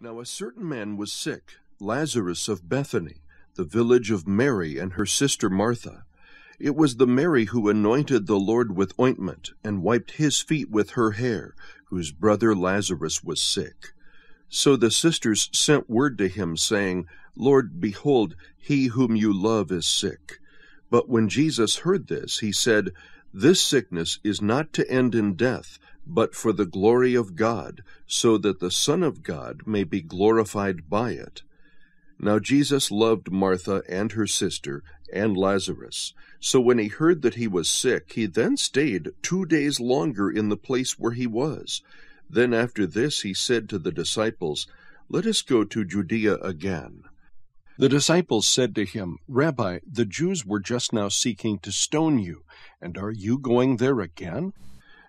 Now a certain man was sick, Lazarus of Bethany, the village of Mary and her sister Martha. It was the Mary who anointed the Lord with ointment, and wiped his feet with her hair, whose brother Lazarus was sick. So the sisters sent word to him, saying, Lord, behold, he whom you love is sick. But when Jesus heard this, he said, This sickness is not to end in death but for the glory of God, so that the Son of God may be glorified by it. Now Jesus loved Martha and her sister and Lazarus. So when he heard that he was sick, he then stayed two days longer in the place where he was. Then after this he said to the disciples, Let us go to Judea again. The disciples said to him, Rabbi, the Jews were just now seeking to stone you, and are you going there again?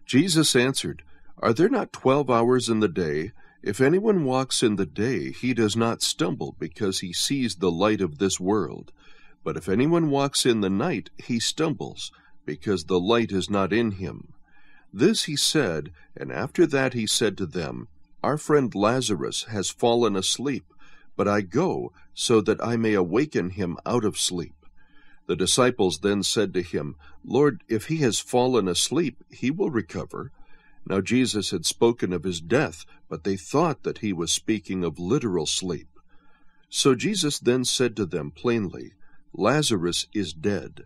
Jesus answered, Are there not twelve hours in the day? If anyone walks in the day, he does not stumble, because he sees the light of this world. But if anyone walks in the night, he stumbles, because the light is not in him. This he said, and after that he said to them, Our friend Lazarus has fallen asleep, but I go, so that I may awaken him out of sleep. The disciples then said to him, Lord, if he has fallen asleep, he will recover. Now Jesus had spoken of his death, but they thought that he was speaking of literal sleep. So Jesus then said to them plainly, Lazarus is dead,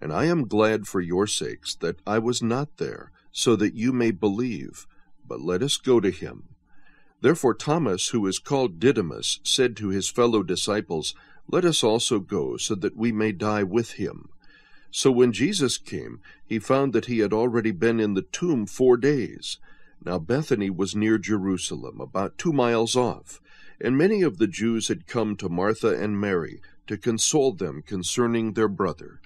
and I am glad for your sakes that I was not there, so that you may believe. But let us go to him. Therefore Thomas, who is called Didymus, said to his fellow disciples, let us also go, so that we may die with him. So when Jesus came, he found that he had already been in the tomb four days. Now Bethany was near Jerusalem, about two miles off, and many of the Jews had come to Martha and Mary to console them concerning their brother.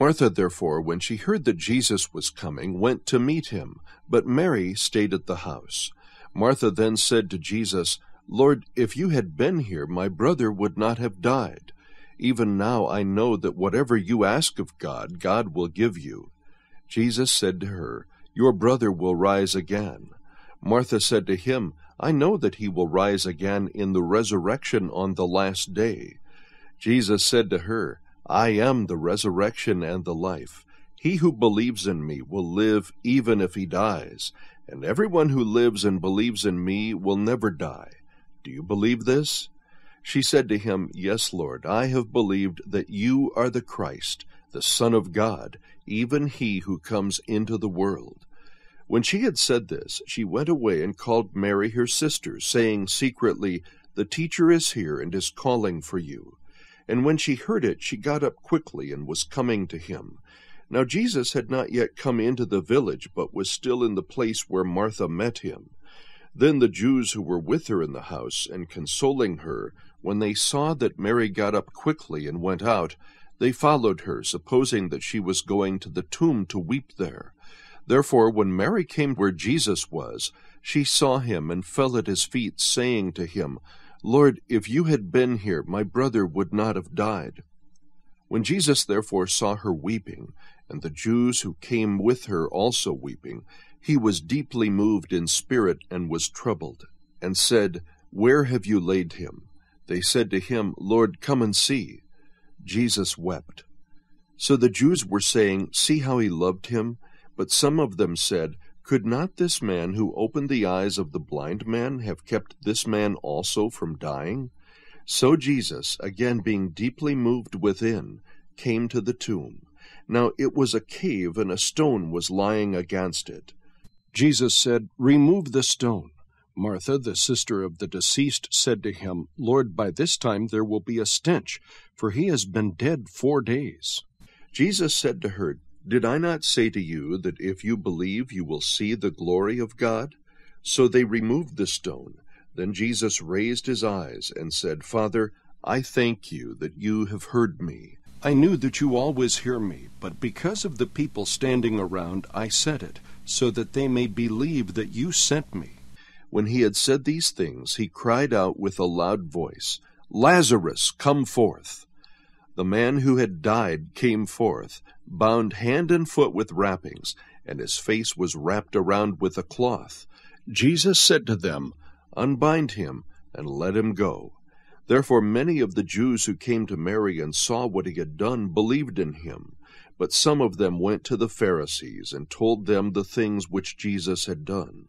Martha, therefore, when she heard that Jesus was coming, went to meet him, but Mary stayed at the house. Martha then said to Jesus, Lord, if you had been here, my brother would not have died. Even now I know that whatever you ask of God, God will give you. Jesus said to her, Your brother will rise again. Martha said to him, I know that he will rise again in the resurrection on the last day. Jesus said to her, I am the resurrection and the life. He who believes in me will live even if he dies, and everyone who lives and believes in me will never die. Do you believe this? She said to him, Yes, Lord, I have believed that you are the Christ, the Son of God, even he who comes into the world. When she had said this, she went away and called Mary her sister, saying secretly, The teacher is here and is calling for you. And when she heard it, she got up quickly and was coming to him. Now Jesus had not yet come into the village, but was still in the place where Martha met him. Then the Jews who were with her in the house and consoling her, when they saw that Mary got up quickly and went out, they followed her, supposing that she was going to the tomb to weep there. Therefore, when Mary came where Jesus was, she saw him and fell at his feet, saying to him, Lord, if you had been here, my brother would not have died. When Jesus therefore saw her weeping, and the Jews who came with her also weeping, he was deeply moved in spirit and was troubled, and said, Where have you laid him? They said to him, Lord, come and see. Jesus wept. So the Jews were saying, See how he loved him? But some of them said, Could not this man who opened the eyes of the blind man have kept this man also from dying? So Jesus, again being deeply moved within, came to the tomb. Now it was a cave, and a stone was lying against it. Jesus said, Remove the stone. Martha, the sister of the deceased, said to him, Lord, by this time there will be a stench, for he has been dead four days. Jesus said to her, Did I not say to you that if you believe you will see the glory of God? So they removed the stone. Then Jesus raised his eyes and said, Father, I thank you that you have heard me. I knew that you always hear me, but because of the people standing around, I said it so that they may believe that you sent me. When he had said these things, he cried out with a loud voice, Lazarus, come forth! The man who had died came forth, bound hand and foot with wrappings, and his face was wrapped around with a cloth. Jesus said to them, Unbind him, and let him go. Therefore many of the Jews who came to Mary and saw what he had done believed in him. But some of them went to the Pharisees and told them the things which Jesus had done.